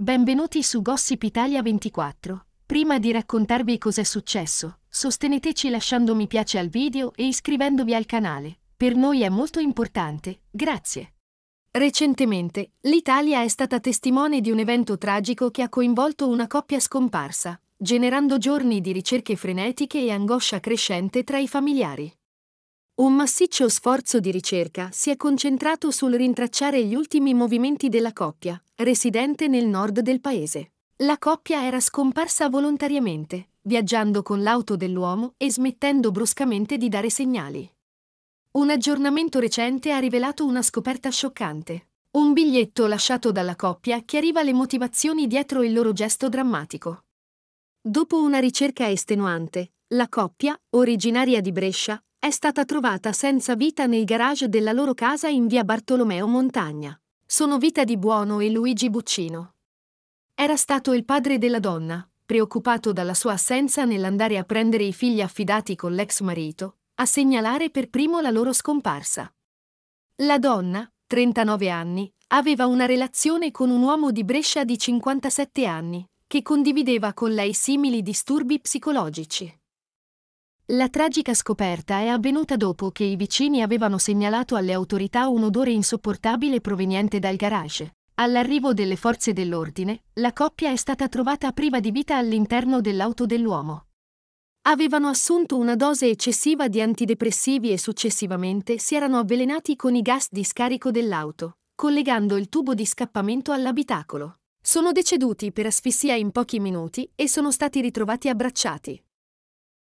Benvenuti su Gossip Italia 24. Prima di raccontarvi cos'è successo, sosteneteci lasciando mi piace al video e iscrivendovi al canale. Per noi è molto importante, grazie. Recentemente, l'Italia è stata testimone di un evento tragico che ha coinvolto una coppia scomparsa, generando giorni di ricerche frenetiche e angoscia crescente tra i familiari. Un massiccio sforzo di ricerca si è concentrato sul rintracciare gli ultimi movimenti della coppia, residente nel nord del paese. La coppia era scomparsa volontariamente, viaggiando con l'auto dell'uomo e smettendo bruscamente di dare segnali. Un aggiornamento recente ha rivelato una scoperta scioccante. Un biglietto lasciato dalla coppia chiariva le motivazioni dietro il loro gesto drammatico. Dopo una ricerca estenuante, la coppia, originaria di Brescia, è stata trovata senza vita nel garage della loro casa in via Bartolomeo Montagna. Sono Vita di Buono e Luigi Buccino. Era stato il padre della donna, preoccupato dalla sua assenza nell'andare a prendere i figli affidati con l'ex marito, a segnalare per primo la loro scomparsa. La donna, 39 anni, aveva una relazione con un uomo di Brescia di 57 anni, che condivideva con lei simili disturbi psicologici. La tragica scoperta è avvenuta dopo che i vicini avevano segnalato alle autorità un odore insopportabile proveniente dal garage. All'arrivo delle forze dell'ordine, la coppia è stata trovata priva di vita all'interno dell'auto dell'uomo. Avevano assunto una dose eccessiva di antidepressivi e successivamente si erano avvelenati con i gas di scarico dell'auto, collegando il tubo di scappamento all'abitacolo. Sono deceduti per asfissia in pochi minuti e sono stati ritrovati abbracciati.